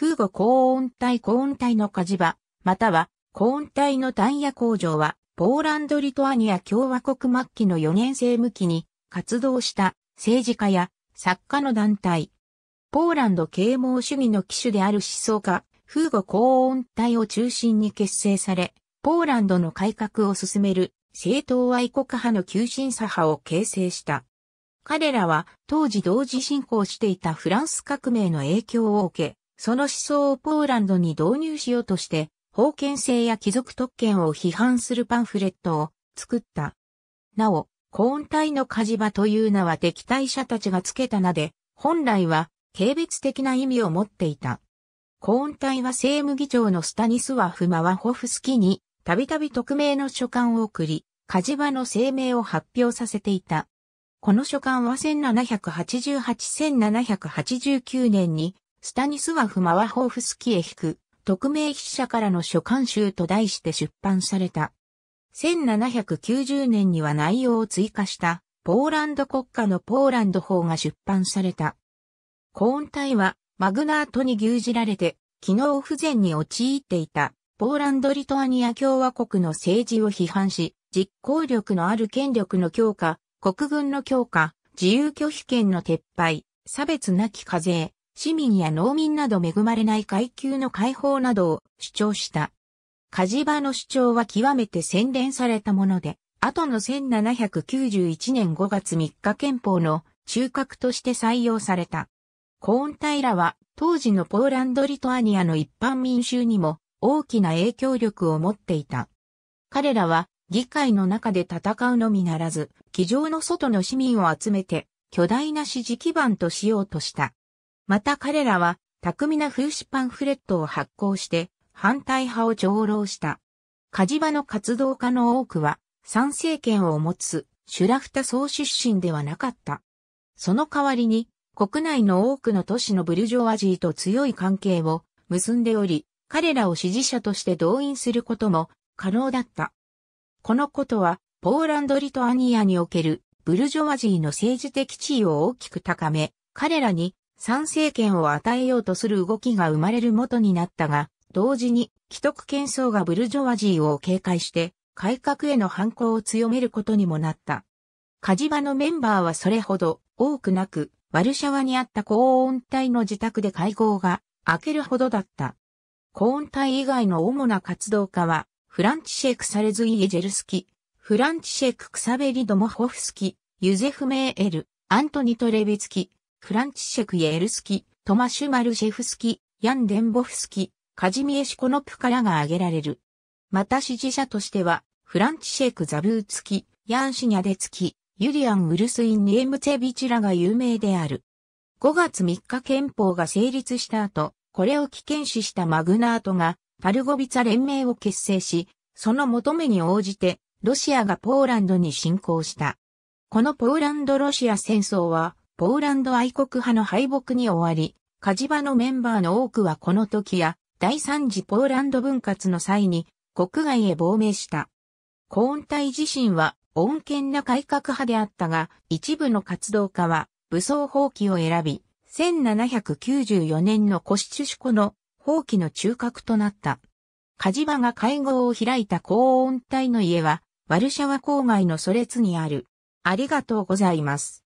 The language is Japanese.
風ゴ高温帯高温帯の火事場、または高温帯のタイヤ工場は、ポーランド・リトアニア共和国末期の4年生向きに活動した政治家や作家の団体。ポーランド啓蒙主義の機種である思想家、風ゴ高温帯を中心に結成され、ポーランドの改革を進める政党愛国派の急進左派を形成した。彼らは当時同時進行していたフランス革命の影響を受け、その思想をポーランドに導入しようとして、封建制や貴族特権を批判するパンフレットを作った。なお、コーン隊の火事場という名は敵対者たちがつけた名で、本来は軽蔑的な意味を持っていた。コーン隊は政務議長のスタニスワフ・マワホフスキに、たびたび匿名の書簡を送り、火事場の声明を発表させていた。この書簡は1788-1789年にスタニスワフ・マワホーフスキエ引く、匿名筆者からの書簡集と題して出版された。1790年には内容を追加した、ポーランド国家のポーランド法が出版された。コーン隊は、マグナートに牛耳られて、機能不全に陥っていた、ポーランド・リトアニア共和国の政治を批判し、実行力のある権力の強化、国軍の強化、自由拒否権の撤廃、差別なき課税、市民や農民など恵まれない階級の解放などを主張した。火事場の主張は極めて洗練されたもので、後の1791年5月3日憲法の中核として採用された。コーンタイラは当時のポーランド・リトアニアの一般民衆にも大きな影響力を持っていた。彼らは議会の中で戦うのみならず、議場の外の市民を集めて巨大な支持基盤としようとした。また彼らは、巧みな風刺パンフレットを発行して、反対派を上漏した。火事場の活動家の多くは、参政権を持つ、シュラフタ総出身ではなかった。その代わりに、国内の多くの都市のブルジョワジーと強い関係を結んでおり、彼らを支持者として動員することも可能だった。このことは、ポーランド・リトアニアにおけるブルジョワジーの政治的地位を大きく高め、彼らに参政権を与えようとする動きが生まれる元になったが、同時に既得権層がブルジョワジーを警戒して改革への反抗を強めることにもなった。カジバのメンバーはそれほど多くなく、ワルシャワにあった高温帯の自宅で会合が明けるほどだった。高温帯以外の主な活動家は、フランチシェイク・サレズイ・エジェルスキ、フランチシェイク・クサベリ・ドモホフスキ、ユゼフ・メーエル、アントニト・レビツキ、フランチシェク・イエルスキ、トマシュマルシェフスキ、ヤン・デンボフスキ、カジミエシコノプからが挙げられる。また支持者としては、フランチシェク・ザブーツキ、ヤン・シニャデツキ、ユリアン・ウルスイン・ニエムツェビチらが有名である。5月3日憲法が成立した後、これを危険視したマグナートが、パルゴビツァ連盟を結成し、その求めに応じて、ロシアがポーランドに侵攻した。このポーランド・ロシア戦争は、ポーランド愛国派の敗北に終わり、カジバのメンバーの多くはこの時や第三次ポーランド分割の際に国外へ亡命した。コーン隊自身は穏健な改革派であったが、一部の活動家は武装放棄を選び、1794年のコシチュシコの放棄の中核となった。カジバが会合を開いた高音隊の家は、ワルシャワ郊外のソレツにある。ありがとうございます。